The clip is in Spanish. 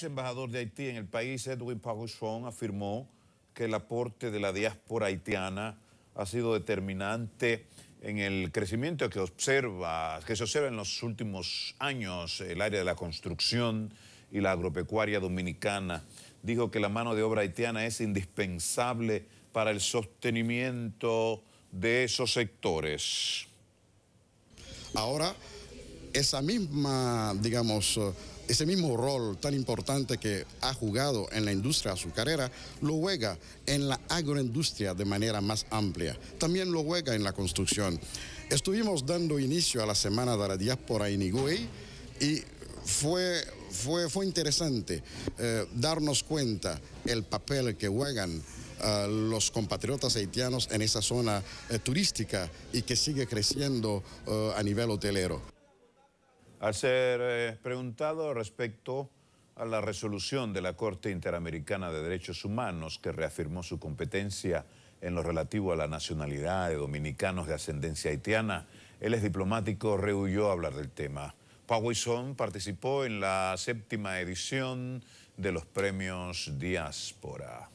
El embajador de Haití en el país, Edwin Paguchon, afirmó que el aporte de la diáspora haitiana ha sido determinante en el crecimiento que, observa, que se observa en los últimos años el área de la construcción y la agropecuaria dominicana. Dijo que la mano de obra haitiana es indispensable para el sostenimiento de esos sectores. Ahora misma, digamos, eh, ese mismo rol tan importante que ha jugado en la industria azucarera, lo juega en la agroindustria de manera más amplia. También lo juega en la construcción. Estuvimos dando inicio a la Semana de la Diáspora en Higüey y fue, fue, fue interesante eh, darnos cuenta el papel que juegan eh, los compatriotas haitianos en esa zona turística y que sigue creciendo a nivel hotelero al ser eh, preguntado respecto a la resolución de la Corte Interamericana de Derechos Humanos que reafirmó su competencia en lo relativo a la nacionalidad de dominicanos de ascendencia haitiana, el ex diplomático rehuyó hablar del tema. son participó en la séptima edición de los premios Diáspora.